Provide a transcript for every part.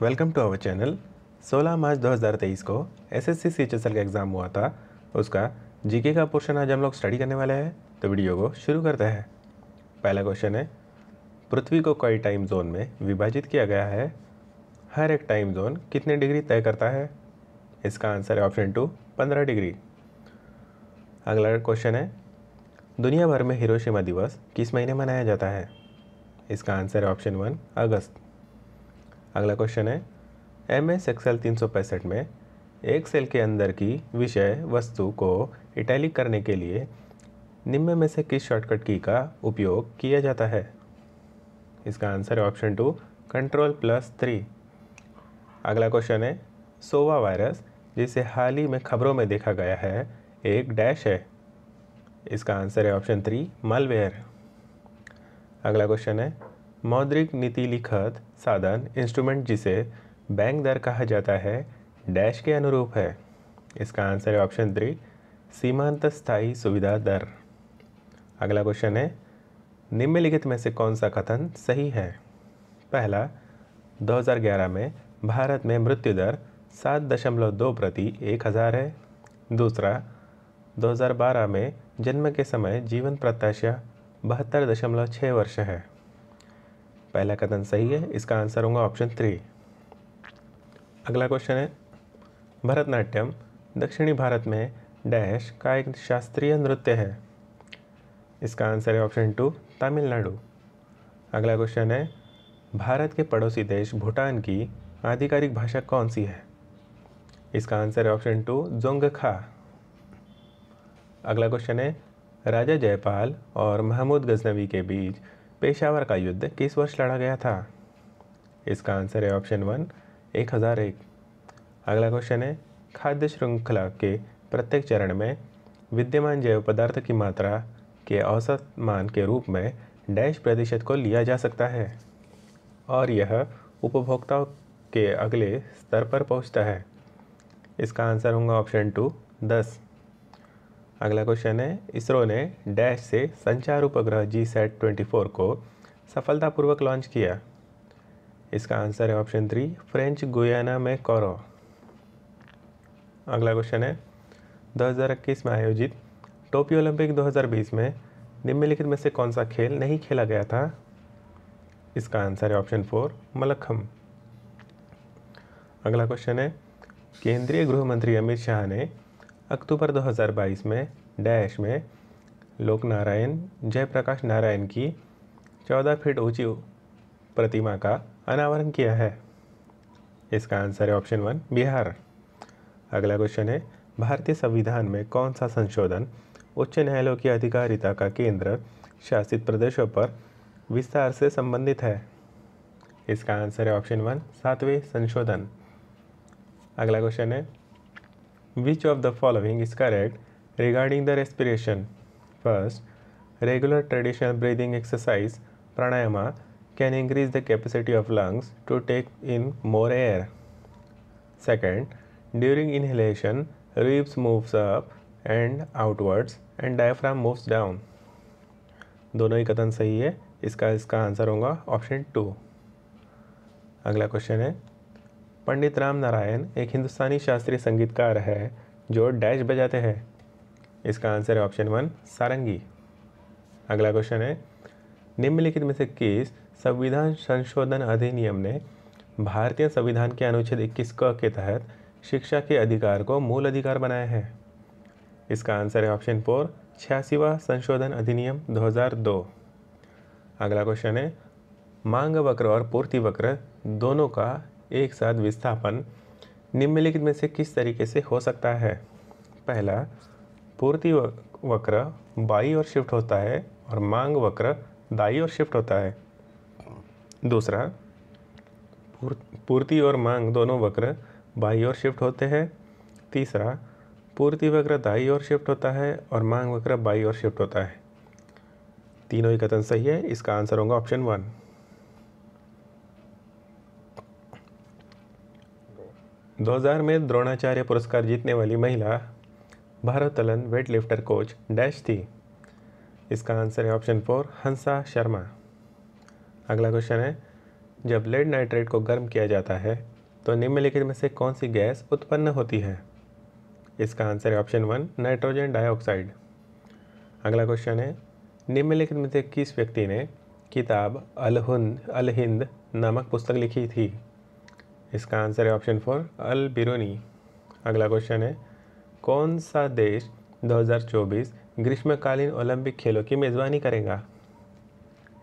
welcome to our channel 16 March 2023 को SSC CHSL का exam हुआ था उसका जीके का पोर्शन आज हम लोग स्टडी करने वाले हैं तो वीडियो को शुरू करते हैं पहला क्वेश्चन है पृथ्वी को कई टाइम जोन में विभाजित किया गया है हर एक टाइम जोन कितने डिग्री तय करता है इसका आंसर है ऑप्शन टू पंद्रह डिग्री अगला क्वेश्चन है दुनिया भर में हिरोशिमा दिवस किस महीने मनाया जाता है इसका आंसर है ऑप्शन वन अगस्त अगला क्वेश्चन है एम एस एक्सएल तीन सौ पैंसठ में एक सेल के अंदर की विषय वस्तु को इटैलिक करने के लिए निम्न में से किस शॉर्टकट की का उपयोग किया जाता है इसका आंसर है option two control plus three अगला क्वेश्चन है सोवा वायरस जिसे हाल ही में खबरों में देखा गया है एक डैश है इसका आंसर है ऑप्शन थ्री मालवेयर अगला क्वेश्चन है मौद्रिक नीति लिखत साधन इंस्ट्रूमेंट जिसे बैंक दर कहा जाता है डैश के अनुरूप है इसका आंसर है ऑप्शन थ्री सीमांत स्थायी सुविधा दर अगला क्वेश्चन है निम्नलिखित में से कौन सा कथन सही है पहला 2011 में भारत में मृत्यु दर सात दशमलव दो प्रति एक हज़ार है दूसरा 2012 में जन्म के समय जीवन प्रत्याशा बहत्तर दशमलव छः वर्ष है पहला कथन सही है इसका आंसर होगा ऑप्शन थ्री अगला क्वेश्चन है भरतनाट्यम दक्षिणी भारत में डैश का एक शास्त्रीय नृत्य है इसका आंसर है ऑप्शन टू तमिलनाडु अगला क्वेश्चन है भारत के पड़ोसी देश भूटान की आधिकारिक भाषा कौन सी है इसका आंसर है ऑप्शन टू जोंग खा अगला क्वेश्चन है राजा जयपाल और महमूद गजनवी के बीच पेशावर का युद्ध किस वर्ष लड़ा गया था इसका आंसर है ऑप्शन वन एक हज़ार एक अगला क्वेश्चन है खाद्य श्रृंखला के प्रत्येक चरण में विद्यमान जैव पदार्थ की मात्रा के औसत मान के रूप में डैश प्रतिशत को लिया जा सकता है और यह उपभोक्ताओं के अगले स्तर पर पहुंचता है इसका आंसर होगा ऑप्शन टू दस अगला क्वेश्चन है इसरो ने डैश से संचार उपग्रह जी सेट ट्वेंटी फोर को सफलतापूर्वक लॉन्च किया इसका आंसर है ऑप्शन थ्री फ्रेंच गुयाना में कौरव अगला क्वेश्चन है 2021 में आयोजित टोक्यो ओलंपिक 2020 में निम्नलिखित में से कौन सा खेल नहीं खेला गया था इसका आंसर है ऑप्शन फोर मलखम अगला क्वेश्चन है केंद्रीय गृह मंत्री अमित शाह ने अक्टूबर 2022 में डैश में लोक नारायण जयप्रकाश नारायण की 14 फीट ऊंची प्रतिमा का अनावरण किया है इसका आंसर है ऑप्शन वन बिहार अगला क्वेश्चन है भारतीय संविधान में कौन सा संशोधन उच्च न्यायालय की अधिकारिता का केंद्र शासित प्रदेशों पर विस्तार से संबंधित है इसका आंसर है ऑप्शन वन सातवें संशोधन अगला क्वेश्चन है which of the following is correct regarding the respiration first regular traditional breathing exercise pranayama can increase the capacity of lungs to take in more air second during inhalation ribs moves up and outwards and diaphragm moves down दोनों ही कथन सही है इसका इसका answer होगा option to अगला question है पंडित राम नारायण एक हिंदुस्तानी शास्त्रीय संगीतकार है जो डैश बजाते हैं इसका आंसर है ऑप्शन वन सारंगी अगला क्वेश्चन है निम्नलिखित में से किस संविधान संशोधन अधिनियम ने भारतीय संविधान के अनुच्छेद 21 क के तहत शिक्षा के अधिकार को मूल अधिकार बनाया है इसका आंसर है ऑप्शन फोर छियासीवा संशोधन अधिनियम 2002 अगला क्वेश्चन है मांग वक्र और पूर्ति वक्र दोनों का एक साथ विस्थापन निम्नलिखित में से किस तरीके से हो सकता है पहला पूर्ति वक्र बाई और शिफ्ट होता है और मांग वक्र दाई और शिफ्ट होता है दूसरा पूर्ति और मांग दोनों वक्र बाई और शिफ्ट होते हैं तीसरा पूर्ति वक्र दाई और शिफ्ट होता है और मांग वक्र बाई और शिफ्ट होता है तीनों ही कथन सही है इसका आंसर होगा ऑप्शन वन 2000 में द्रोणाचार्य पुरस्कार जीतने वाली महिला भारोत्तोलन वेटलिफ्टर कोच डैश थी इसका आंसर है ऑप्शन फोर हंसा शर्मा अगला क्वेश्चन है जब लेड नाइट्रेट को गर्म किया जाता है तो निम्नलिखित में से कौन सी गैस उत्पन्न होती है इसका आंसर है ऑप्शन वन नाइट्रोजन डाइऑक्साइड अगला क्वेश्चन है निम्नलिखित में से किस व्यक्ति ने किताब अल अलहिंद नामक पुस्तक लिखी थी इसका आंसर है ऑप्शन फोर अल बिरोनी अगला क्वेश्चन है कौन सा देश 2024 ग्रीष्मकालीन ओलंपिक खेलों की मेज़बानी करेगा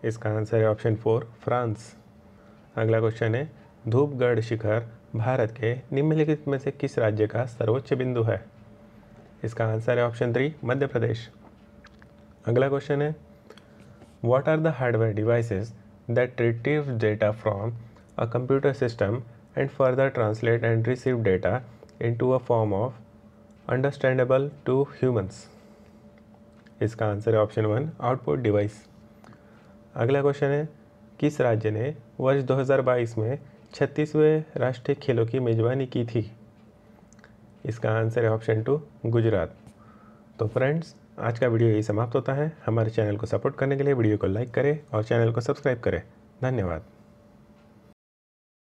इसका आंसर है ऑप्शन फोर फ्रांस अगला क्वेश्चन है धूपगढ़ शिखर भारत के निम्नलिखित में से किस राज्य का सर्वोच्च बिंदु है इसका आंसर है ऑप्शन थ्री मध्य प्रदेश अगला क्वेश्चन है what are the hardware devices that retrieve data from a computer system and further translate and receive data into a form of understandable to humans इसका आंसर है ऑप्शन वन आउटपुट डिवाइस अगला question है किस राज्य ने वर्ष 2022 में छत्तीसवें राष्ट्रीय खेलों की मेज़बानी की थी इसका आंसर है ऑप्शन टू गुजरात तो फ्रेंड्स आज का वीडियो यही समाप्त होता है हमारे चैनल को सपोर्ट करने के लिए वीडियो को लाइक करें और चैनल को सब्सक्राइब करें धन्यवाद